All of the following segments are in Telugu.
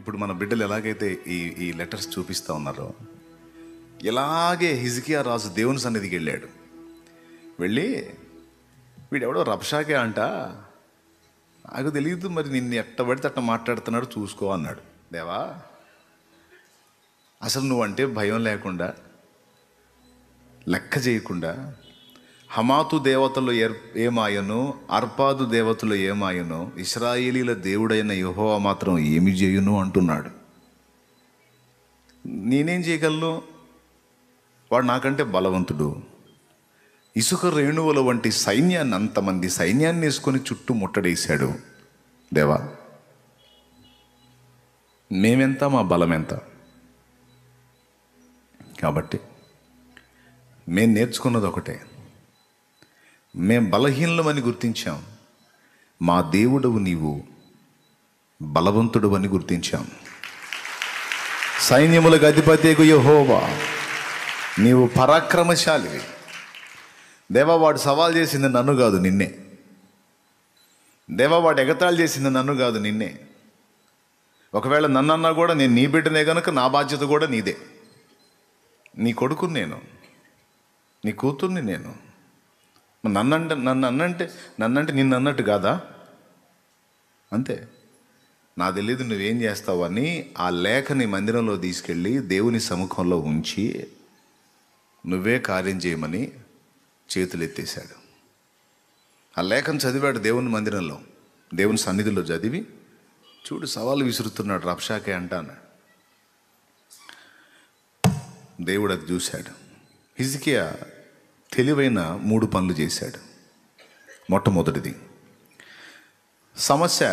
ఇప్పుడు మన బిడ్డలు ఎలాగైతే ఈ ఈ లెటర్స్ చూపిస్తూ ఉన్నారో ఎలాగే హిజికియా రాజు దేవుని సన్నిధికి వెళ్ళాడు వెళ్ళి వీడెవడో రబ్షాకే అంట నాకు తెలియదు మరి నిన్ను ఎట్ట పడితే అట్ట మాట్లాడుతున్నాడు చూసుకో అన్నాడు దేవా అసలు నువ్వంటే భయం లేకుండా లెక్క చేయకుండా హమాతు దేవతలు ఏమాయను అర్పాదు దేవతలు ఏమాయను ఇస్రాయేలీల దేవుడైన యహోవ మాత్రం ఏమి చేయును అంటున్నాడు నేనేం చేయగలను వాడు నాకంటే బలవంతుడు ఇసుక రేణువుల వంటి సైన్యాన్ని అంతమంది సైన్యాన్ని వేసుకొని చుట్టూ ముట్టడేశాడు దేవా మేమెంత మా బలం ఎంత కాబట్టి మేము నేర్చుకున్నది ఒకటే మేం బలహీనమని గుర్తించాం మా దేవుడవు నీవు బలవంతుడు అని గుర్తించాం సైన్యములకు అధిపతికు యహోవా నీవు పరాక్రమశాలివి దేవా వాడు సవాల్ చేసింది నన్ను కాదు నిన్నే దేవా వాడు ఎగతాళి చేసింది నన్ను కాదు నిన్నే ఒకవేళ నన్నన్నా కూడా నేను నీ బిడ్డనే కనుక నా బాధ్యత కూడా నీదే నీ కొడుకుని నేను నీ కూతుర్ని నేను నన్నంటే నన్ను అన్నంటే నన్నంటే నిన్ను అన్నట్టు కాదా అంతే నా తెలియదు నువ్వేం చేస్తావని ఆ లేఖని మందిరంలో తీసుకెళ్ళి దేవుని సముఖంలో ఉంచి నువ్వే కార్యం చేయమని చేతులు ఎత్తేశాడు ఆ లేఖను చదివాడు దేవుని మందిరంలో దేవుని సన్నిధిలో చదివి చూడు సవాలు విసురుతున్నాడు రప్షాకే అంటాను దేవుడు అది చూశాడు హిజికియా తెలివైన మూడు పనులు చేశాడు మొట్టమొదటిది సమస్య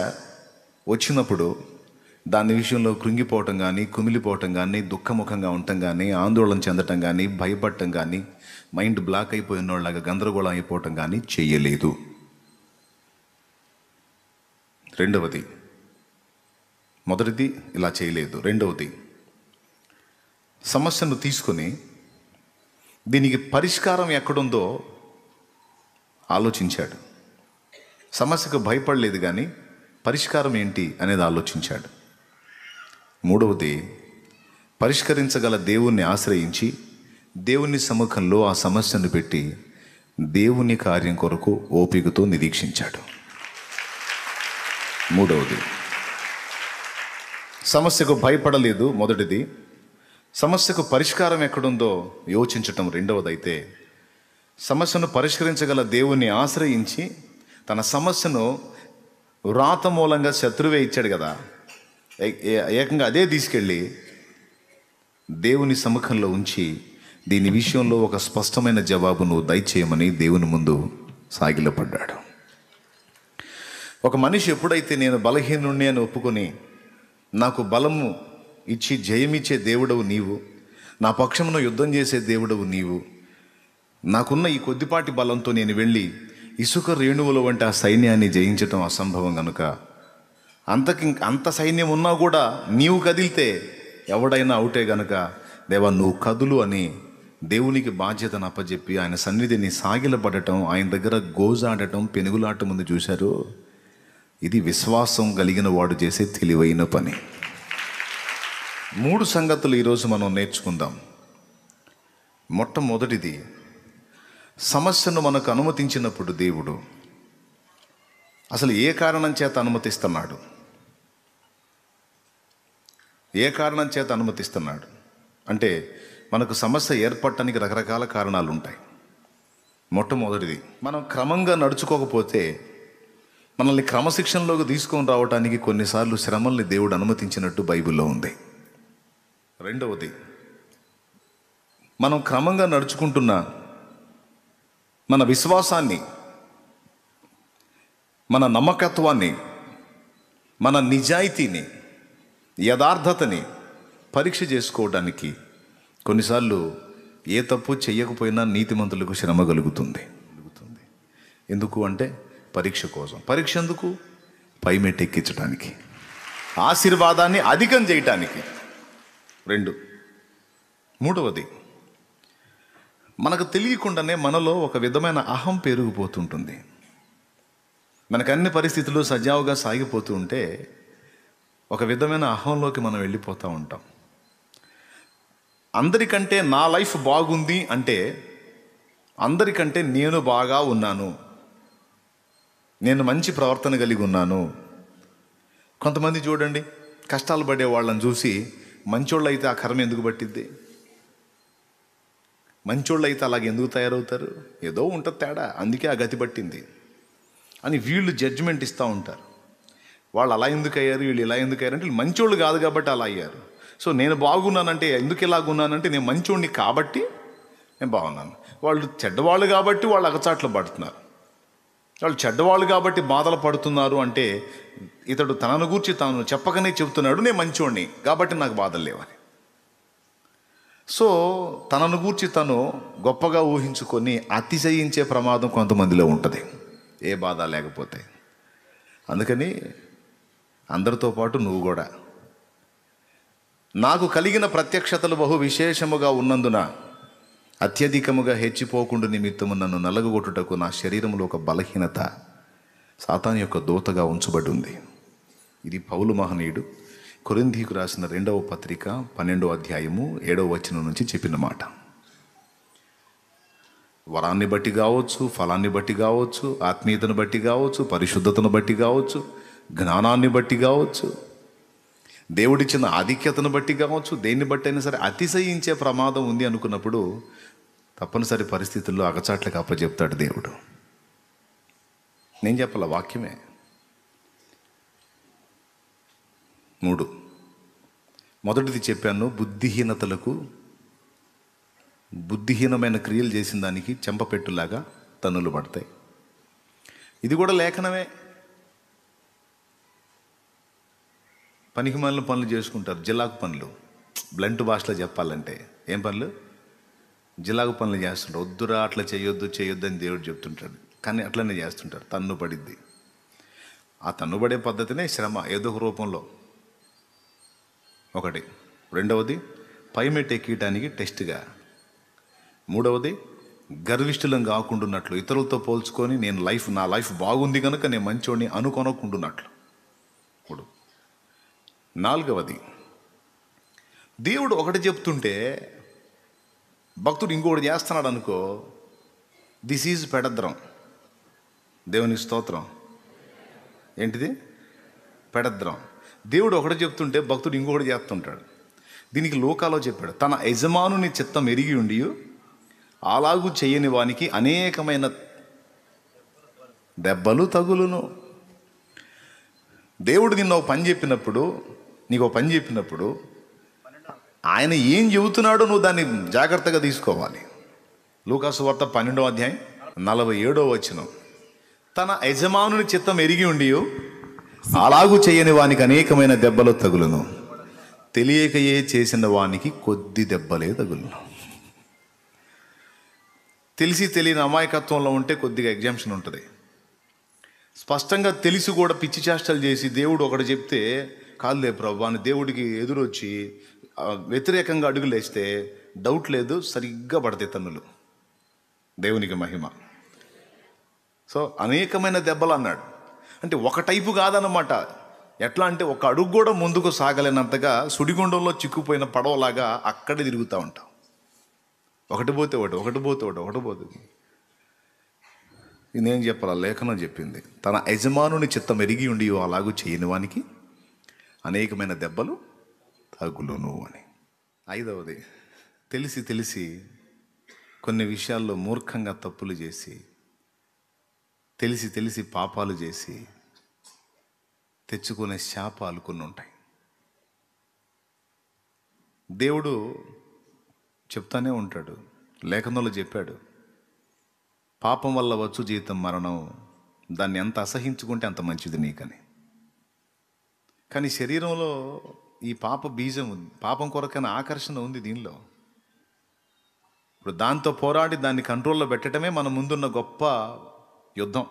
వచ్చినప్పుడు దాని విషయంలో కృంగిపోవటం కానీ కుమిలిపోవటం కానీ దుఃఖముఖంగా ఉండటం కానీ ఆందోళన చెందటం కానీ భయపడటం కానీ మైండ్ బ్లాక్ అయిపోయిన వాళ్ళగా గందరగోళం అయిపోవటం కానీ చేయలేదు రెండవది మొదటిది ఇలా చేయలేదు రెండవది సమస్యను తీసుకొని దీనికి పరిష్కారం ఎక్కడుందో ఆలోచించాడు సమస్యకు భయపడలేదు కానీ పరిష్కారం ఏంటి అనేది ఆలోచించాడు మూడవది పరిష్కరించగల దేవుణ్ణి ఆశ్రయించి దేవుని సముఖంలో ఆ సమస్యను పెట్టి దేవుని కార్యం కొరకు ఓపికతో నిరీక్షించాడు మూడవది సమస్యకు భయపడలేదు మొదటిది సమస్యకు పరిష్కారం ఎక్కడుందో యోచించటం రెండవదైతే సమస్యను పరిష్కరించగల దేవుణ్ణి ఆశ్రయించి తన సమస్యను వ్రాత మూలంగా శత్రువే ఇచ్చాడు కదా ఏకంగా అదే తీసుకెళ్ళి దేవుని సముఖంలో ఉంచి దీని విషయంలో ఒక స్పష్టమైన జవాబును దయచేయమని దేవుని ముందు సాగిలపడ్డాడు ఒక మనిషి ఎప్పుడైతే నేను బలహీనుణ్ణి అని ఒప్పుకొని నాకు బలము ఇచ్చి జయమిచ్చే దేవుడవు నీవు నా పక్షమున యుద్ధం చేసే దేవుడవు నీవు నాకున్న ఈ కొద్దిపాటి బలంతో నేను వెళ్ళి ఇసుక రేణువుల వంటి ఆ సైన్యాన్ని జయించటం అసంభవం కనుక అంతకి అంత సైన్యం ఉన్నా కూడా నీవు కదిలితే ఎవడైనా అవుటే గనుక దేవా నువ్వు కదులు అని దేవునికి బాధ్యతను అప్పజెప్పి ఆయన సన్నిధిని సాగిలపడటం ఆయన దగ్గర గోజాడటం పెనుగులాట ముందు చూశారు ఇది విశ్వాసం కలిగిన వాడు చేసే తెలివైన పని మూడు సంగతులు ఈరోజు మనం నేర్చుకుందాం మొట్టమొదటిది సమస్యను మనకు అనుమతించినప్పుడు దేవుడు అసలు ఏ కారణం చేత అనుమతిస్తున్నాడు ఏ కారణం చేత అనుమతిస్తున్నాడు అంటే మనకు సమస్య ఏర్పడటానికి రకరకాల కారణాలు ఉంటాయి మొట్టమొదటిది మనం క్రమంగా నడుచుకోకపోతే మనల్ని క్రమశిక్షణలోకి తీసుకొని రావడానికి కొన్నిసార్లు శ్రమల్ని దేవుడు అనుమతించినట్టు బైబిల్లో ఉంది రెండవది మనం క్రమంగా నడుచుకుంటున్న మన విశ్వాసాన్ని మన నమ్మకత్వాన్ని మన నిజాయితీని యథార్థతని పరీక్ష చేసుకోవడానికి కొన్నిసార్లు ఏ తప్పు చేయకపోయినా నీతిమంతులకు శ్రమ కలుగుతుంది కలుగుతుంది ఎందుకు అంటే పరీక్ష కోసం పరీక్ష ఎందుకు పైమెట్ ఎక్కించడానికి ఆశీర్వాదాన్ని అధికం చేయటానికి రెండు మూడవది మనకు తెలియకుండానే మనలో ఒక విధమైన అహం పెరిగిపోతుంటుంది మనకు అన్ని పరిస్థితులు సజావుగా సాగిపోతూ ఉంటే ఒక విధమైన అహంలోకి మనం వెళ్ళిపోతూ ఉంటాం అందరికంటే నా లైఫ్ బాగుంది అంటే అందరికంటే నేను బాగా ఉన్నాను నేను మంచి ప్రవర్తన కలిగి ఉన్నాను కొంతమంది చూడండి కష్టాలు పడే వాళ్ళని చూసి అయితే ఆ కర్మ ఎందుకు పట్టిద్ది అయితే అలాగే ఎందుకు తయారవుతారు ఏదో ఉంటుంది తేడా అందుకే ఆ గతి పట్టింది అని వీళ్ళు జడ్జిమెంట్ ఇస్తూ ఉంటారు వాళ్ళు అలా ఎందుకు అయ్యారు వీళ్ళు ఇలా ఎందుకు అయ్యారు అంటే వీళ్ళు మంచోళ్ళు కాదు కాబట్టి అలా అయ్యారు సో నేను బాగున్నానంటే ఎందుకు ఇలాగున్నానంటే నేను మంచోడిని కాబట్టి నేను బాగున్నాను వాళ్ళు చెడ్డవాళ్ళు కాబట్టి వాళ్ళు అగచాట్లు పడుతున్నారు వాళ్ళు చెడ్డవాళ్ళు కాబట్టి బాధలు పడుతున్నారు అంటే ఇతడు తనను గూర్చి తాను చెప్పకనే చెబుతున్నాడు నేను మంచోడిని కాబట్టి నాకు బాధలు లేవని సో తనను గూర్చి తను గొప్పగా ఊహించుకొని అతిశయించే ప్రమాదం కొంతమందిలో ఉంటుంది ఏ బాధ లేకపోతే అందుకని అందరితో పాటు నువ్వు కూడా నాకు కలిగిన ప్రత్యక్షతలు బహు విశేషముగా ఉన్నందున అత్యధికముగా హెచ్చిపోకుండా నిమిత్తము నన్ను నలగొట్టుటకు నా శరీరంలో ఒక బలహీనత సాతాన్ యొక్క దూతగా ఉంచబడి ఉంది ఇది పౌలు మహనీయుడు కొరింధీకు రాసిన రెండవ పత్రిక పన్నెండవ అధ్యాయము ఏడవ వచనం నుంచి చెప్పిన మాట వరాన్ని బట్టి కావచ్చు ఫలాన్ని బట్టి కావచ్చు ఆత్మీయతను బట్టి కావచ్చు పరిశుద్ధతను బట్టి కావచ్చు జ్ఞానాన్ని బట్టి కావచ్చు దేవుడిచ్చిన ఆధిక్యతను బట్టి కావచ్చు దేన్ని బట్టి అయినా సరే అతిశయించే ప్రమాదం ఉంది అనుకున్నప్పుడు తప్పనిసరి పరిస్థితుల్లో అగచాట్లకు అప్పచెప్తాడు దేవుడు నేను చెప్పాల వాక్యమే మూడు మొదటిది చెప్పాను బుద్ధిహీనతలకు బుద్ధిహీనమైన క్రియలు చేసిన దానికి చెంపపెట్టులాగా తన్నులు పడతాయి ఇది కూడా లేఖనమే మనలు పనులు చేసుకుంటారు జిల్లాకు పనులు బ్లంట్ భాషలో చెప్పాలంటే ఏం పనులు జిలాగు పనులు చేస్తుంటారు వద్దురా అట్లా చేయొద్దు చేయొద్దు అని దేవుడు చెప్తుంటాడు కానీ అట్లనే చేస్తుంటారు తన్ను పడిద్ది ఆ తన్ను పడే పద్ధతినే శ్రమ ఏదో రూపంలో ఒకటి రెండవది పైమెట్ ఎక్కియటానికి టెస్ట్గా మూడవది గర్విష్ఠులం కాకుండాన్నట్లు ఇతరులతో పోల్చుకొని నేను లైఫ్ నా లైఫ్ బాగుంది కనుక నేను మంచోడిని అనుకొనకుండున్నట్లు ఇప్పుడు నాలుగవది దేవుడు ఒకటి చెప్తుంటే భక్తుడు ఇంకొకటి చేస్తున్నాడు అనుకో దిస్ ఈజ్ పెడద్రం దేవుని స్తోత్రం ఏంటిది పెడద్రం దేవుడు ఒకటి చెప్తుంటే భక్తుడు ఇంకొకటి చేస్తుంటాడు దీనికి లోకాలో చెప్పాడు తన యజమానుని చిత్తం ఎరిగి ఉండి అలాగు చేయని వానికి అనేకమైన దెబ్బలు తగులును దేవుడు నిన్న పని చెప్పినప్పుడు నీకు పని చెప్పినప్పుడు ఆయన ఏం చెబుతున్నాడో నువ్వు దాన్ని జాగ్రత్తగా తీసుకోవాలి లూకాసు వార్త పన్నెండో అధ్యాయం నలభై ఏడో వచనం తన యజమానుని చిత్తం ఎరిగి ఉండియో అలాగూ చేయని వానికి అనేకమైన దెబ్బలు తగులును తెలియకయే చేసిన వానికి కొద్ది దెబ్బలే తగులును తెలిసి తెలియని అమాయకత్వంలో ఉంటే కొద్దిగా ఎగ్జామ్షన్ ఉంటుంది స్పష్టంగా తెలిసి కూడా పిచ్చి చేష్టలు చేసి దేవుడు ఒకటి చెప్తే కాదులే ప్రభు అని దేవుడికి ఎదురొచ్చి వ్యతిరేకంగా అడుగులేస్తే డౌట్ లేదు సరిగ్గా పడతాయి తన్నులు దేవునికి మహిమ సో అనేకమైన దెబ్బలు అన్నాడు అంటే ఒక టైపు కాదనమాట ఎట్లా అంటే ఒక అడుగు కూడా ముందుకు సాగలేనంతగా సుడిగుండంలో చిక్కుపోయిన పడవలాగా అక్కడే తిరుగుతూ ఉంటాం ఒకటి పోతే ఒకటి ఒకటి పోతే ఒకటి ఒకటి పోతే ఇదేం చెప్పాలా లేఖనం చెప్పింది తన యజమానుని చిత్తం ఎరిగి ఉండి అలాగూ చేయని వానికి అనేకమైన దెబ్బలు నువ్వు అని ఐదవది తెలిసి తెలిసి కొన్ని విషయాల్లో మూర్ఖంగా తప్పులు చేసి తెలిసి తెలిసి పాపాలు చేసి తెచ్చుకునే శాపాలు కొన్ని ఉంటాయి దేవుడు చెప్తానే ఉంటాడు లేఖనంలో చెప్పాడు పాపం వల్ల వచ్చు జీవితం మరణం దాన్ని ఎంత అసహించుకుంటే అంత మంచిది నీకని కానీ శరీరంలో ఈ పాప బీజం ఉంది పాపం కొరకైన ఆకర్షణ ఉంది దీనిలో ఇప్పుడు దాంతో పోరాడి దాన్ని కంట్రోల్లో పెట్టడమే మన ముందున్న గొప్ప యుద్ధం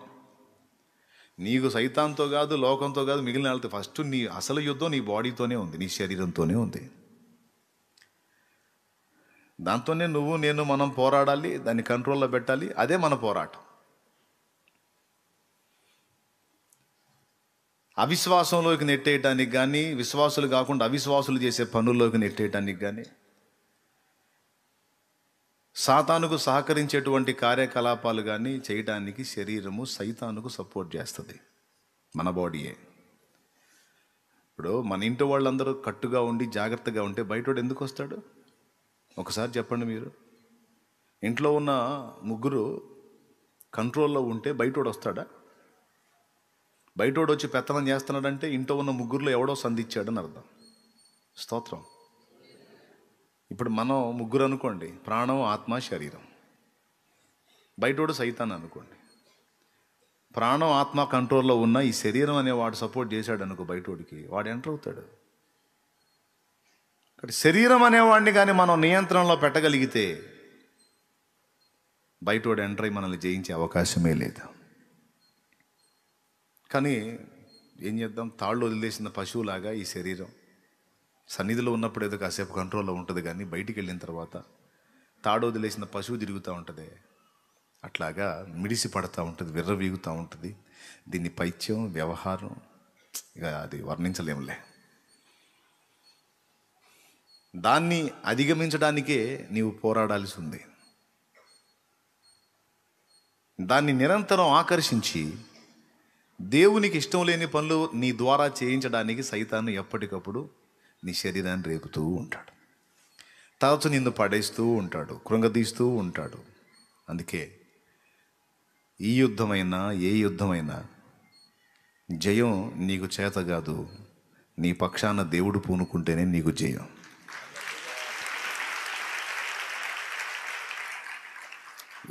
నీకు సైతాంతో కాదు లోకంతో కాదు మిగిలిన వాళ్ళతో ఫస్ట్ నీ అసలు యుద్ధం నీ బాడీతోనే ఉంది నీ శరీరంతోనే ఉంది దాంతోనే నువ్వు నేను మనం పోరాడాలి దాన్ని కంట్రోల్లో పెట్టాలి అదే మన పోరాటం అవిశ్వాసంలోకి నెట్టేయటానికి కానీ విశ్వాసులు కాకుండా అవిశ్వాసులు చేసే పనుల్లోకి నెట్టేయటానికి కానీ సాతానుకు సహకరించేటువంటి కార్యకలాపాలు కానీ చేయడానికి శరీరము సైతానుకు సపోర్ట్ చేస్తుంది మన బాడీయే ఇప్పుడు మన ఇంటి వాళ్ళందరూ కట్టుగా ఉండి జాగ్రత్తగా ఉంటే బయటోడు ఎందుకు వస్తాడు ఒకసారి చెప్పండి మీరు ఇంట్లో ఉన్న ముగ్గురు కంట్రోల్లో ఉంటే బయటోడు వస్తాడా బయటోడు వచ్చి పెత్తనం చేస్తున్నాడంటే ఇంట్లో ఉన్న ముగ్గురులో ఎవడో సంధిచ్చాడని అర్థం స్తోత్రం ఇప్పుడు మనం ముగ్గురు అనుకోండి ప్రాణం ఆత్మ శరీరం బయటోడు సైతాన్ని అనుకోండి ప్రాణం ఆత్మ కంట్రోల్లో ఉన్న ఈ శరీరం అనే వాడు సపోర్ట్ చేశాడు అనుకో బయటోడికి వాడు ఎంటర్ అవుతాడు ఇక్కడ శరీరం అనేవాడిని కానీ మనం నియంత్రణలో పెట్టగలిగితే బయటోడు ఎంటర్ అయి మనల్ని జయించే అవకాశమే లేదు కానీ ఏం చేద్దాం తాళ్ళు వదిలేసిన పశువులాగా ఈ శరీరం సన్నిధిలో ఉన్నప్పుడు ఏదో కాసేపు కంట్రోల్లో ఉంటుంది కానీ బయటికి వెళ్ళిన తర్వాత తాడు వదిలేసిన పశువు తిరుగుతూ ఉంటుంది అట్లాగా మిడిసి పడుతూ ఉంటుంది విర్ర వీగుతూ ఉంటుంది దీన్ని పైత్యం వ్యవహారం ఇక అది వర్ణించలేములే దాన్ని అధిగమించడానికే నీవు పోరాడాల్సి ఉంది దాన్ని నిరంతరం ఆకర్షించి దేవునికి ఇష్టం లేని పనులు నీ ద్వారా చేయించడానికి సైతాన్ని ఎప్పటికప్పుడు నీ శరీరాన్ని రేపుతూ ఉంటాడు తరచు నిన్ను పడేస్తూ ఉంటాడు కృంగదీస్తూ ఉంటాడు అందుకే ఈ యుద్ధమైనా ఏ యుద్ధమైనా జయం నీకు చేత కాదు నీ పక్షాన దేవుడు పూనుకుంటేనే నీకు జయం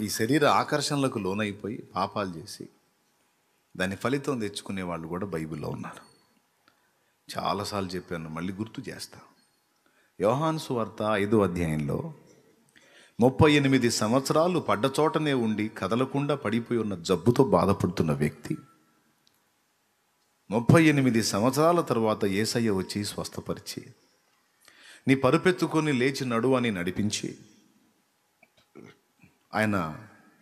ఈ శరీర ఆకర్షణలకు లోనైపోయి పాపాలు చేసి దాని ఫలితం తెచ్చుకునే వాళ్ళు కూడా బైబిల్లో ఉన్నారు చాలాసార్లు చెప్పాను మళ్ళీ గుర్తు చేస్తా యోహాన్సు వార్త ఐదు అధ్యాయంలో ముప్పై ఎనిమిది సంవత్సరాలు పడ్డ చోటనే ఉండి కదలకుండా పడిపోయి ఉన్న జబ్బుతో బాధపడుతున్న వ్యక్తి ముప్పై ఎనిమిది సంవత్సరాల తర్వాత ఏసయ్య వచ్చి స్వస్థపరిచి నీ పరుపెత్తుకొని లేచి నడు అని నడిపించి ఆయన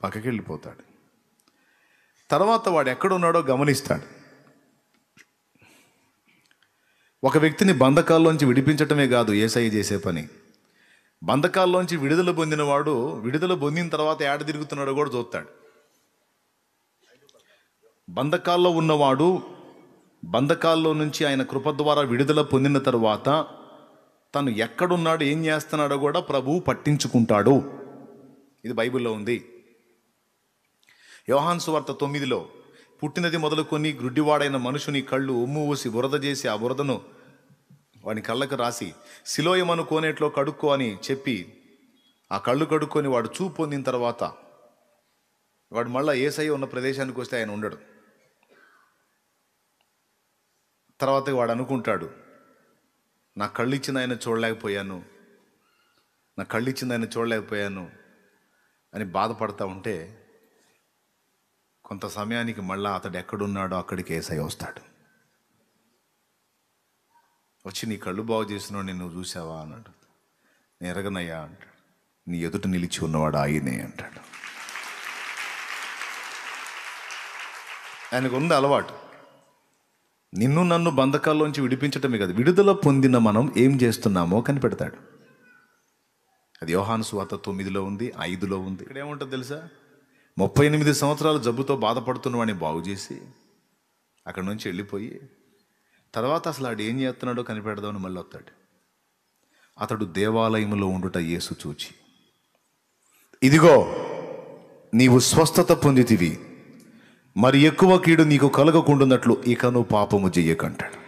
పక్కకెళ్ళిపోతాడు తర్వాత వాడు ఎక్కడున్నాడో గమనిస్తాడు ఒక వ్యక్తిని బంధకాల్లోంచి విడిపించటమే కాదు ఏసఐ చేసే పని బంధకాల్లోంచి విడుదల పొందినవాడు విడుదల పొందిన తర్వాత ఏడ తిరుగుతున్నాడో కూడా చూస్తాడు బంధకాల్లో ఉన్నవాడు బంధకాల్లో నుంచి ఆయన కృప ద్వారా విడుదల పొందిన తర్వాత తను ఎక్కడున్నాడు ఏం చేస్తున్నాడో కూడా ప్రభువు పట్టించుకుంటాడు ఇది బైబిల్లో ఉంది యోహాన్ వార్త తొమ్మిదిలో పుట్టినది మొదలుకొని గ్రుడ్డివాడైన మనుషుని కళ్ళు ఉమ్ము ఊసి బురద చేసి ఆ బురదను వాని కళ్ళకు రాసి శిలోయమను కోనేట్లో కడుక్కో అని చెప్పి ఆ కళ్ళు కడుక్కొని వాడు చూపు పొందిన తర్వాత వాడు మళ్ళీ ఏసై ఉన్న ప్రదేశానికి వస్తే ఆయన ఉండడు తర్వాత వాడు అనుకుంటాడు నా కళ్ళు ఇచ్చింది ఆయన చూడలేకపోయాను నా కళ్ళు ఇచ్చిన ఆయన చూడలేకపోయాను అని బాధపడతా ఉంటే కొంత సమయానికి మళ్ళా అతడు ఎక్కడున్నాడో అక్కడికి ఏసై వస్తాడు వచ్చి నీ కళ్ళు బాగు చేసిన నేను చూసావా అన్నాడు నేను ఎరగనయ్యా అంటాడు నీ ఎదుట నిలిచి ఉన్నవాడు ఆయనే అంటాడు ఆయనకు ఉంది అలవాటు నిన్ను నన్ను బంధకాల్లోంచి విడిపించటమే కదా విడుదల పొందిన మనం ఏం చేస్తున్నామో కనిపెడతాడు అది యోహాను స్వాత తొమ్మిదిలో ఉంది ఐదులో ఉంది ఇక్కడ ఏముంటుంది తెలుసా ముప్పై ఎనిమిది సంవత్సరాలు జబ్బుతో బాధపడుతున్న వాడిని బాగు చేసి అక్కడి నుంచి వెళ్ళిపోయి తర్వాత అసలు ఆడు ఏం చేస్తున్నాడో కనిపెడదామని మళ్ళీ వస్తాడు అతడు దేవాలయంలో ఉండుట యేసు చూచి ఇదిగో నీవు స్వస్థత పొందితివి మరి ఎక్కువ కీడు నీకు కలగకుండున్నట్లు ఇక నువ్వు పాపము చెయ్యకంటాడు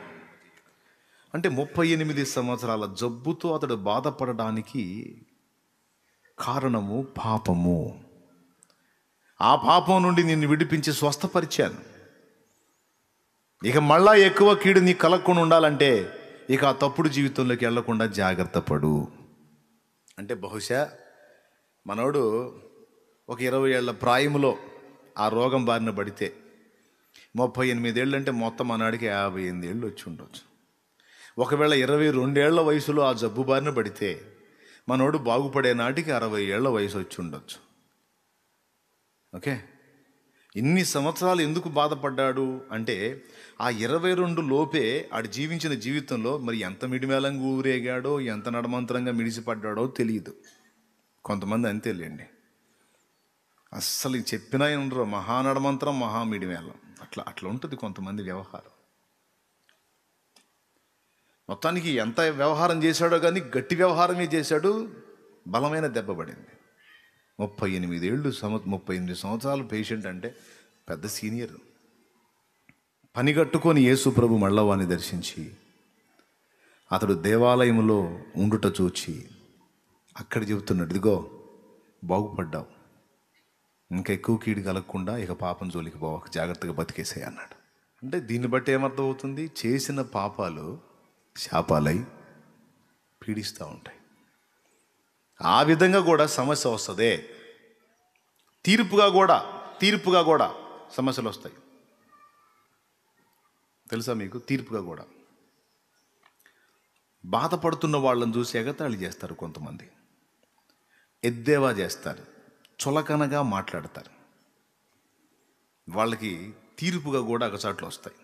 అంటే ముప్పై ఎనిమిది సంవత్సరాల జబ్బుతో అతడు బాధపడడానికి కారణము పాపము ఆ పాపం నుండి నిన్ను విడిపించి స్వస్థపరిచాను ఇక మళ్ళా ఎక్కువ కీడు నీ కలగకుండా ఉండాలంటే ఇక ఆ తప్పుడు జీవితంలోకి వెళ్లకుండా జాగ్రత్త పడు అంటే బహుశా మనోడు ఒక ఇరవై ఏళ్ళ ప్రాయములో ఆ రోగం బారిన పడితే ముప్పై ఎనిమిదేళ్ళు అంటే మొత్తం మనాడికి యాభై ఎనిమిది ఏళ్ళు వచ్చి ఉండొచ్చు ఒకవేళ ఇరవై రెండేళ్ల వయసులో ఆ జబ్బు బారిన పడితే మనోడు బాగుపడే నాటికి అరవై ఏళ్ల వయసు వచ్చి ఉండొచ్చు ఓకే ఇన్ని సంవత్సరాలు ఎందుకు బాధపడ్డాడు అంటే ఆ ఇరవై రెండు లోపే ఆడు జీవించిన జీవితంలో మరి ఎంత మిడిమేళంగా ఊరేగాడో ఎంత నడమంతరంగా మిడిసిపడ్డాడో తెలియదు కొంతమంది అంతేలేండి అస్సలు చెప్పినా ఉండరు మహానడమంతరం మహామిడిమేళం అట్లా అట్లా ఉంటుంది కొంతమంది వ్యవహారం మొత్తానికి ఎంత వ్యవహారం చేశాడో కానీ గట్టి వ్యవహారమే చేశాడు బలమైన దెబ్బ పడింది ముప్పై ఎనిమిది ఏళ్ళు సంవ ముప్పై ఎనిమిది సంవత్సరాలు పేషెంట్ అంటే పెద్ద సీనియర్ పని కట్టుకొని యేసు ప్రభు మళ్ళవాని దర్శించి అతడు దేవాలయంలో ఉండుట చూచి అక్కడ చెబుతున్నాడు ఇదిగో బాగుపడ్డావు ఇంకా ఎక్కువ కీడు కలగకుండా ఇక పాపం జోలికి పోవక జాగ్రత్తగా బతికేసాయి అన్నాడు అంటే దీన్ని బట్టి ఏమర్థం అవుతుంది చేసిన పాపాలు శాపాలై పీడిస్తూ ఉంటాయి ఆ విధంగా కూడా సమస్య వస్తుంది తీర్పుగా కూడా తీర్పుగా కూడా సమస్యలు వస్తాయి తెలుసా మీకు తీర్పుగా కూడా బాధపడుతున్న వాళ్ళని చూసి ఎగతాళి చేస్తారు కొంతమంది ఎద్దేవా చేస్తారు చులకనగా మాట్లాడతారు వాళ్ళకి తీర్పుగా కూడా అగచాట్లు వస్తాయి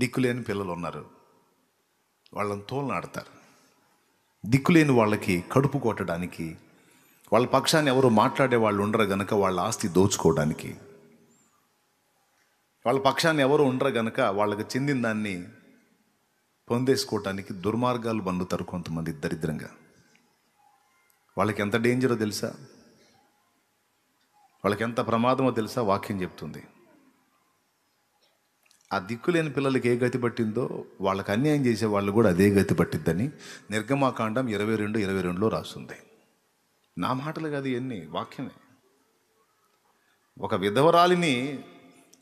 దిక్కులేని పిల్లలు ఉన్నారు వాళ్ళని తోలనాడతారు దిక్కులేని వాళ్ళకి కడుపు కొట్టడానికి వాళ్ళ పక్షాన్ని ఎవరు మాట్లాడే వాళ్ళు ఉండరు గనక వాళ్ళ ఆస్తి దోచుకోవడానికి వాళ్ళ పక్షాన్ని ఎవరు ఉండరు గనక వాళ్ళకి చెందిన దాన్ని పొందేసుకోవటానికి దుర్మార్గాలు పండుతారు కొంతమంది దరిద్రంగా వాళ్ళకి ఎంత డేంజరో తెలుసా వాళ్ళకి ఎంత ప్రమాదమో తెలుసా వాక్యం చెప్తుంది ఆ దిక్కులేని పిల్లలకి ఏ గతి పట్టిందో వాళ్ళకి అన్యాయం చేసే వాళ్ళు కూడా అదే గతి పట్టిద్దని నిర్గమాకాండం ఇరవై రెండు ఇరవై రెండులో రాస్తుంది నా మాటలు కాదు ఇవన్నీ వాక్యమే ఒక విధవరాలిని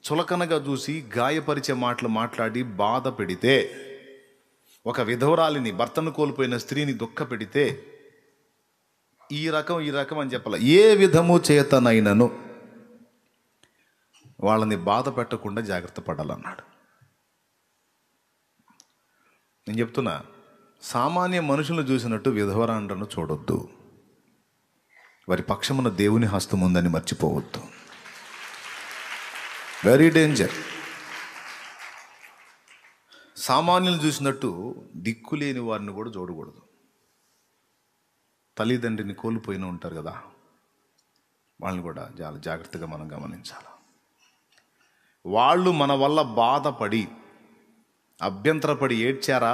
చులకనగా చూసి గాయపరిచే మాటలు మాట్లాడి బాధ పెడితే ఒక విధవరాలిని భర్తను కోల్పోయిన స్త్రీని దుఃఖ పెడితే ఈ రకం ఈ రకం అని చెప్పాల ఏ విధము చేతనైనను వాళ్ళని బాధ పెట్టకుండా జాగ్రత్త పడాలన్నాడు నేను చెప్తున్నా సామాన్య మనుషులను చూసినట్టు విధవరాండ్రను చూడొద్దు వారి పక్షమున దేవుని హస్తం ఉందని మర్చిపోవద్దు వెరీ డేంజర్ సామాన్యులు చూసినట్టు దిక్కు లేని వారిని కూడా చూడకూడదు తల్లిదండ్రిని కోల్పోయిన ఉంటారు కదా వాళ్ళని కూడా చాలా జాగ్రత్తగా మనం గమనించాలి వాళ్ళు మన వల్ల బాధపడి అభ్యంతరపడి ఏడ్చారా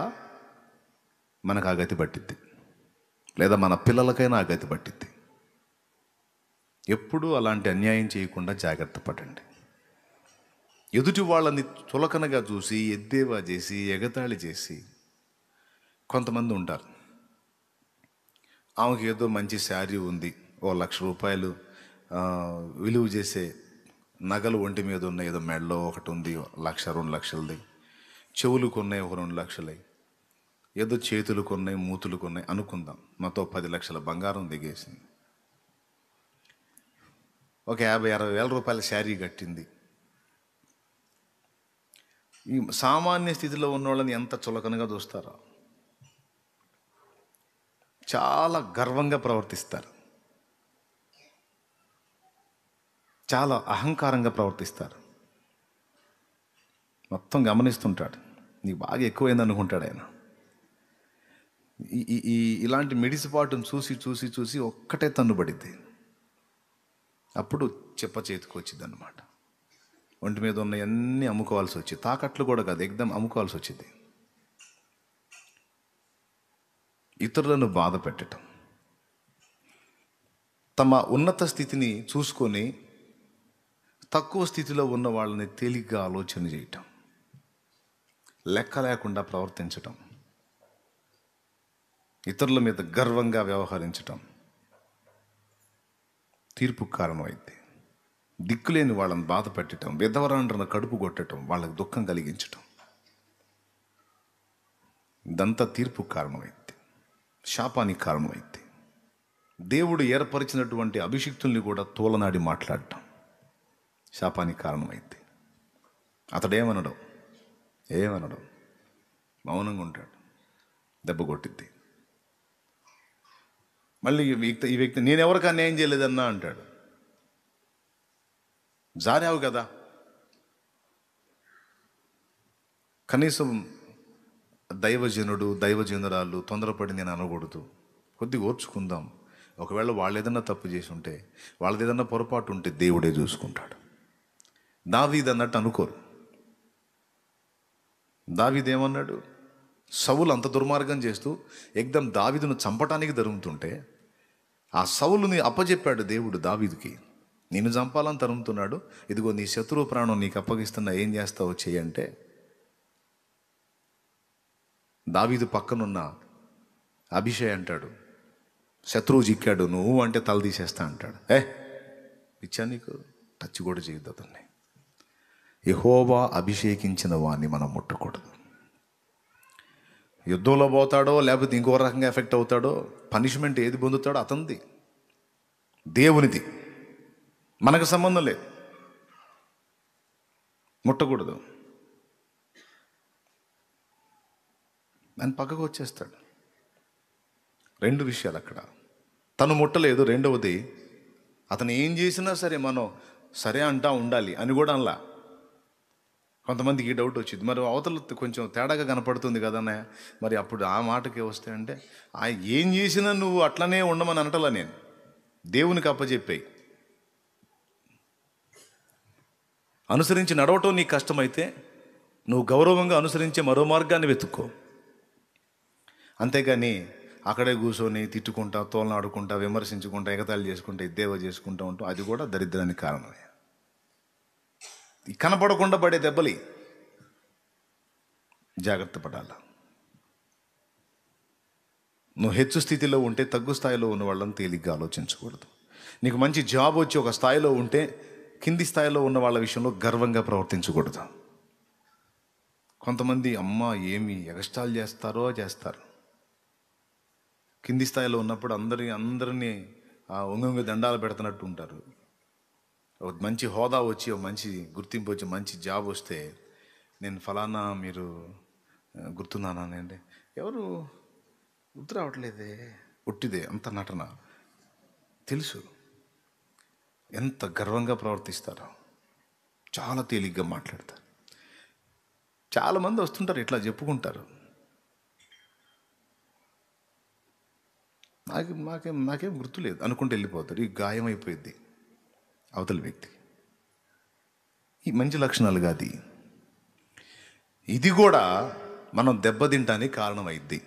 మనకు ఆ గతి పట్టిద్ది లేదా మన పిల్లలకైనా ఆ గతి పట్టిద్ది ఎప్పుడూ అలాంటి అన్యాయం చేయకుండా జాగ్రత్త పడండి ఎదుటి వాళ్ళని చులకనగా చూసి ఎద్దేవా చేసి ఎగతాళి చేసి కొంతమంది ఉంటారు ఆమెకి ఏదో మంచి శారీ ఉంది ఓ లక్ష రూపాయలు విలువ చేసే నగలు ఒంటి మీద ఉన్న ఏదో మెడలో ఒకటి ఉంది లక్ష రెండు లక్షలది చెవులు కొన్నాయి ఒక రెండు లక్షలై ఏదో చేతులు కొన్నాయి మూతులు కొన్నాయి అనుకుందాం మాతో పది లక్షల బంగారం దిగేసింది ఒక యాభై అరవై వేల రూపాయల శారీ కట్టింది ఈ సామాన్య స్థితిలో ఉన్న వాళ్ళని ఎంత చులకనగా చూస్తారో చాలా గర్వంగా ప్రవర్తిస్తారు చాలా అహంకారంగా ప్రవర్తిస్తారు మొత్తం గమనిస్తుంటాడు నీకు బాగా ఎక్కువైంది అనుకుంటాడు ఆయన ఈ ఇలాంటి మిడిసిపాటును చూసి చూసి చూసి ఒక్కటే తన్నుబడిద్ది అప్పుడు చెప్ప చేతికి వచ్చింది అనమాట ఒంటి మీద ఉన్న అన్ని అమ్ముకోవాల్సి వచ్చింది తాకట్లు కూడా కాదు ఎగ్దం అమ్ముకోవాల్సి వచ్చింది ఇతరులను బాధ పెట్టడం తమ ఉన్నత స్థితిని చూసుకొని తక్కువ స్థితిలో ఉన్న వాళ్ళని తేలిగ్గా ఆలోచన చేయటం లెక్క లేకుండా ప్రవర్తించటం ఇతరుల మీద గర్వంగా వ్యవహరించటం తీర్పు కారణమైంది దిక్కులేని వాళ్ళని బాధ పెట్టడం విధవరాండ్రను కడుపు కొట్టడం వాళ్ళకి దుఃఖం కలిగించటం ఇదంతా తీర్పు కారణమైంది శాపానికి కారణమైంది దేవుడు ఏర్పరిచినటువంటి అభిషిక్తుల్ని కూడా తోలనాడి మాట్లాడటం శాపానికి కారణమైంది అతడు ఏమనడు ఏమనడు మౌనంగా ఉంటాడు దెబ్బ కొట్టిద్ది మళ్ళీ ఈ వ్యక్తి ఈ వ్యక్తి నేనెవరికి అన్యాయం చేయలేదన్నా అంటాడు జారావు కదా కనీసం దైవజనుడు దైవజనురాలు తొందరపడి నేను అనకూడదు కొద్దిగా ఓర్చుకుందాం ఒకవేళ వాళ్ళు ఏదన్నా తప్పు చేసి ఉంటే వాళ్ళది ఏదన్నా పొరపాటు ఉంటే దేవుడే చూసుకుంటాడు దావీద్ అన్నట్టు అనుకోరు దావీద్ ఏమన్నాడు సవులు అంత దుర్మార్గం చేస్తూ ఎగ్దం దావిదును చంపటానికి తరుముతుంటే ఆ సవులుని అప్పజెప్పాడు దేవుడు దావీదుకి నేను చంపాలని తరుముతున్నాడు ఇదిగో నీ శత్రువు ప్రాణం నీకు అప్పగిస్తున్నా ఏం చేస్తావో చేయంటే దావీదు పక్కనున్న అభిషేక్ అంటాడు శత్రువు చిక్కాడు నువ్వు అంటే తల తీసేస్తా అంటాడు ఏ ఇచ్చా నీకు టచ్ కూడా చేయొద్దు అతన్ని యహోవా అభిషేకించిన వాణ్ణి మనం ముట్టకూడదు యుద్ధంలో పోతాడో లేకపోతే ఇంకో రకంగా ఎఫెక్ట్ అవుతాడో పనిష్మెంట్ ఏది పొందుతాడో అతనిది దేవునిది మనకు సంబంధం లేదు ముట్టకూడదు దాని పక్కకు వచ్చేస్తాడు రెండు విషయాలు అక్కడ తను ముట్టలేదు రెండవది అతను ఏం చేసినా సరే మనం సరే అంటా ఉండాలి అని కూడా అనలా కొంతమందికి డౌట్ వచ్చింది మరి అవతల కొంచెం తేడాగా కనపడుతుంది కదనే మరి అప్పుడు ఆ మాటకి వస్తే అంటే ఆ ఏం చేసినా నువ్వు అట్లనే ఉండమని అనటలా నేను దేవునికి అప్పచెప్పాయి అనుసరించి నడవటం నీకు కష్టమైతే నువ్వు గౌరవంగా అనుసరించే మరో మార్గాన్ని వెతుక్కో అంతేగాని అక్కడే కూర్చొని తిట్టుకుంటా తోలనాడుకుంటా విమర్శించుకుంటా ఎగతాళి చేసుకుంటా ఇద్దేవో చేసుకుంటా ఉంటాం అది కూడా దరిద్రానికి కారణమే కనపడకుండా పడే దెబ్బలి జాగ్రత్త పడాల నువ్వు హెచ్చు స్థితిలో ఉంటే తగ్గు స్థాయిలో ఉన్న వాళ్ళని తేలిగ్గా ఆలోచించకూడదు నీకు మంచి జాబ్ వచ్చి ఒక స్థాయిలో ఉంటే కింది స్థాయిలో ఉన్న వాళ్ళ విషయంలో గర్వంగా ప్రవర్తించకూడదు కొంతమంది అమ్మ ఏమి ఎగస్టాల్ చేస్తారో చేస్తారు కింది స్థాయిలో ఉన్నప్పుడు అందరి అందరినీ ఉంగంగి దండాలు పెడుతున్నట్టు ఉంటారు ఒక మంచి హోదా వచ్చి ఒక మంచి గుర్తింపు వచ్చి మంచి జాబ్ వస్తే నేను ఫలానా మీరు గుర్తున్నానా నేను ఎవరు గుర్తు రావట్లేదే ఒట్టిదే అంత నటన తెలుసు ఎంత గర్వంగా ప్రవర్తిస్తారు చాలా తేలిగ్గా మాట్లాడతారు చాలామంది వస్తుంటారు ఇట్లా చెప్పుకుంటారు నాకు నాకేం నాకేం గుర్తులేదు అనుకుంటూ వెళ్ళిపోతారు ఈ గాయం అయిపోయింది అవతల వ్యక్తి ఈ మంచి లక్షణాలు కాదు ఇది కూడా మనం దెబ్బతింటానికి కారణమైద్ది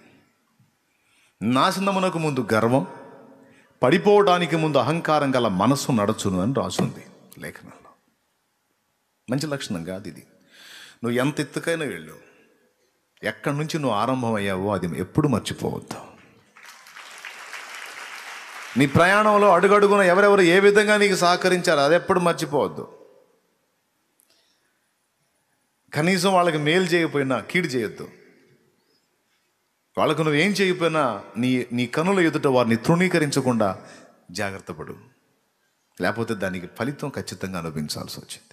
నాశనమునకు ముందు గర్వం పడిపోవడానికి ముందు అహంకారం గల మనస్సు నడచును అని రాసుంది లేఖనంలో మంచి లక్షణం కాదు ఇది నువ్వు ఎంత ఎత్తుకైనా వెళ్ళు ఎక్కడి నుంచి నువ్వు ఆరంభమయ్యావో అది ఎప్పుడు మర్చిపోవద్దు నీ ప్రయాణంలో అడుగడుగున ఎవరెవరు ఏ విధంగా నీకు సహకరించారు అది ఎప్పుడు మర్చిపోవద్దు కనీసం వాళ్ళకి మేలు చేయకపోయినా కీడు చేయొద్దు వాళ్ళకు నువ్వు ఏం చేయకపోయినా నీ నీ కనుల ఎదుట వారిని తృణీకరించకుండా జాగ్రత్త పడు లేకపోతే దానికి ఫలితం ఖచ్చితంగా అనుభవించాల్సి వచ్చింది